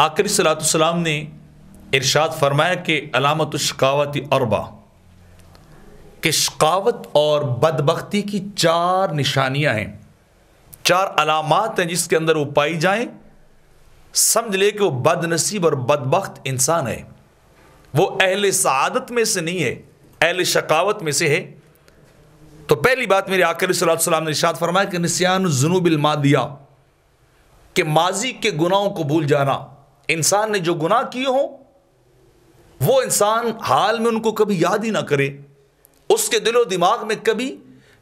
आखिर सलाम ने इरशाद फरमाया कि अलामत शिकावत अरबा कि शिकावत और बदबख्ती की चार निशानियां हैं चार अलामत हैं जिसके अंदर वो पाई जाएं समझ ले कि वह बदनसीब और बदबख्त इंसान है वो अहल सदत में से नहीं है अहल शकावत में से है तो पहली बात मेरे आखिर सलाम ने इर्शाद फरमाया कि नसियान जुनूबिल मादिया के माजी के गुनाहों को भूल जाना इंसान ने जो गुनाह किए हों वो इंसान हाल में उनको कभी याद ही ना करे उसके दिलो दिमाग में कभी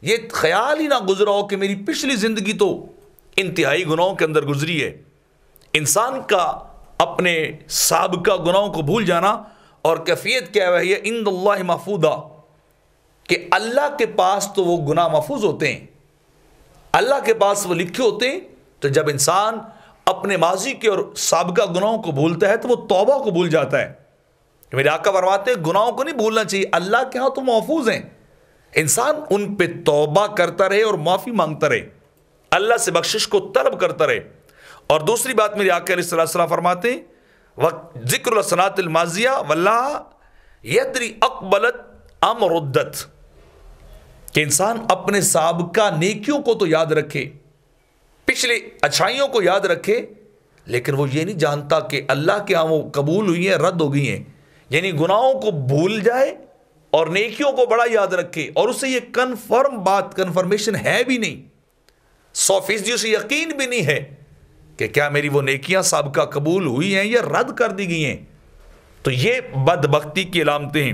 ये ख्याल ही ना गुजरा हो कि मेरी पिछली ज़िंदगी तो इंतहाई गुनाहों के अंदर गुजरी है इंसान का अपने सबका गुनाहों को भूल जाना और कैफियत क्या है यह इंद महफूदा कि अल्लाह के पास तो वो गुनाह महफूज होते हैं अल्लाह के पास वो लिखे होते हैं तो जब इंसान अपने माजी के और सबका गुनाहों को भूलता है तो वो तोबा को भूल जाता है मेरे आका फरमाते हैं गुनाहों को नहीं भूलना चाहिए अल्लाह के यहाँ तो महफूज हैं इंसान उन पर तोबा करता रहे और माफ़ी मांगता रहे अल्लाह से बख्शिश को तलब करता रहे और दूसरी बात मेरे आकर फरमाते वक्त जिक्र सनातमाजिया वल्ला यदरी अकबलत अमरुद्दत के इंसान अपने सबका नेकियों को तो याद रखे पिछली अच्छाइयों को याद रखे लेकिन वो ये नहीं जानता कि अल्लाह के यहाँ वो कबूल हुई हैं रद्द हो गई हैं यानी गुनाहों को भूल जाए और नेकियों को बड़ा याद रखे और उसे ये कन्फर्म बात कन्फर्मेशन है भी नहीं सौ फीसदी उसे यकीन भी नहीं है कि क्या मेरी वो नेकियां सबका कबूल हुई हैं या रद्द कर दी गई हैं तो ये बदबख्ती की अलामतें हैं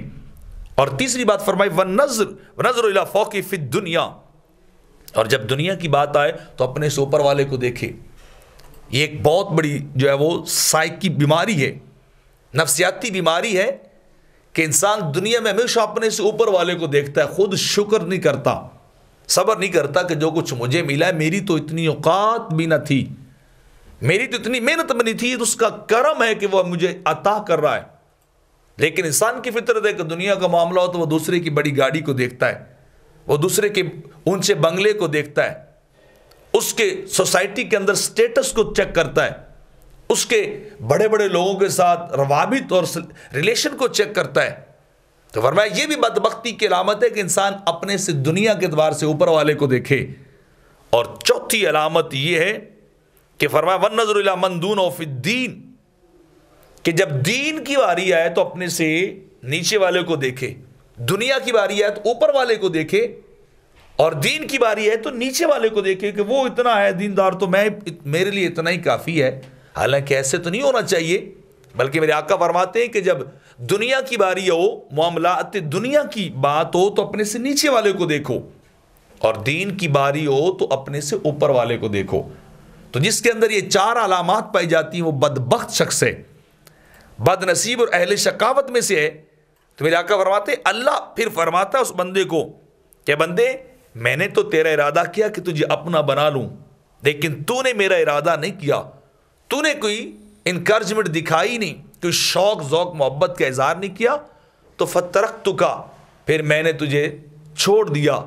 और तीसरी बात फरमाई व नजर नजर फोकी फित दुनिया और जब दुनिया की बात आए तो अपने से ऊपर वाले को देखे ये एक बहुत बड़ी जो है वो साइक की बीमारी है नफसियाती बीमारी है कि इंसान दुनिया में हमेशा अपने से ऊपर वाले को देखता है खुद शुक्र नहीं करता सब्र नहीं करता कि जो कुछ मुझे मिला है मेरी तो इतनी औकात भी न थी मेरी तो इतनी मेहनत भी नहीं थी तो उसका कर्म है कि वह मुझे अता कर रहा है लेकिन इंसान की फितरत है कि दुनिया का मामला हो तो वह दूसरे की बड़ी गाड़ी को देखता है वो दूसरे के ऊंचे बंगले को देखता है उसके सोसाइटी के अंदर स्टेटस को चेक करता है उसके बड़े बड़े लोगों के साथ रवाबित और रिलेशन को चेक करता है तो फरमाया ये भी बदबख्ती की अलामत है कि इंसान अपने से दुनिया के द्वार से ऊपर वाले को देखे और चौथी अलामत यह है कि फरमाया वन नजर मंदून दीन कि जब दीन की वारी आए तो अपने से नीचे वाले को देखे दुनिया की बारी है तो ऊपर वाले को देखे और दीन की बारी है तो नीचे वाले को देखे कि वो इतना है दीनदार तो मैं मेरे लिए इतना ही काफ़ी है हालांकि ऐसे तो नहीं होना चाहिए बल्कि मेरे आका फरमाते हैं कि जब दुनिया की बारी हो अति दुनिया की बात हो तो अपने से नीचे वाले को देखो और दीन की बारी हो तो अपने से ऊपर वाले को देखो तो जिसके अंदर ये चार अलामत पाई जाती हैं वो बदबख्त शख्स है बदनसीब और अहल शकावत में से है तो जाकर फरमाते अल्लाह फिर फरमाता उस बंदे को क्या बंदे मैंने तो तेरा इरादा किया कि तुझे अपना बना लूँ लेकिन तूने मेरा इरादा नहीं किया तूने कोई इनकर्जमेंट दिखाई नहीं कोई शौक ज़ौक मोहब्बत का इजहार नहीं किया तो फतरक तो का फिर मैंने तुझे छोड़ दिया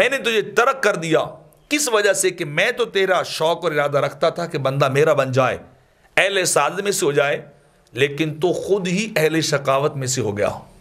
मैंने तुझे तरक कर दिया किस वजह से कि मैं तो तेरा शौक और इरादा रखता था कि बंदा मेरा बन जाए अहल साज में से हो जाए लेकिन तो खुद ही अहल शकावत में से हो गया हो